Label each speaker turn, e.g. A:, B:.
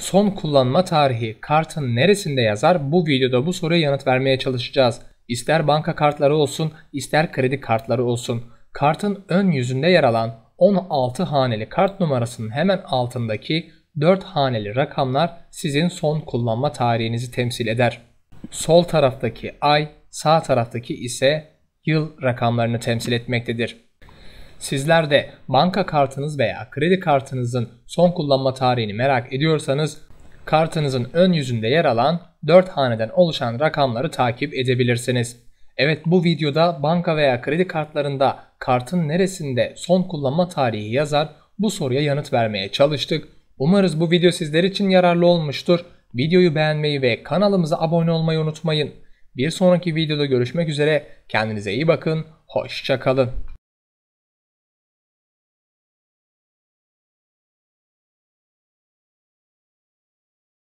A: son kullanma tarihi kartın neresinde yazar? Bu videoda bu soruya yanıt vermeye çalışacağız. İster banka kartları olsun, ister kredi kartları olsun. Kartın ön yüzünde yer alan 16 haneli kart numarasının hemen altındaki 4 haneli rakamlar sizin son kullanma tarihinizi temsil eder. Sol taraftaki ay, sağ taraftaki ise yıl rakamlarını temsil etmektedir. Sizler de banka kartınız veya kredi kartınızın son kullanma tarihini merak ediyorsanız kartınızın ön yüzünde yer alan 4 haneden oluşan rakamları takip edebilirsiniz. Evet bu videoda banka veya kredi kartlarında kartın neresinde son kullanma tarihi yazar bu soruya yanıt vermeye çalıştık. Umarız bu video sizler için yararlı olmuştur. Videoyu beğenmeyi ve kanalımıza abone olmayı unutmayın. Bir sonraki videoda görüşmek üzere. Kendinize iyi bakın. Hoşçakalın.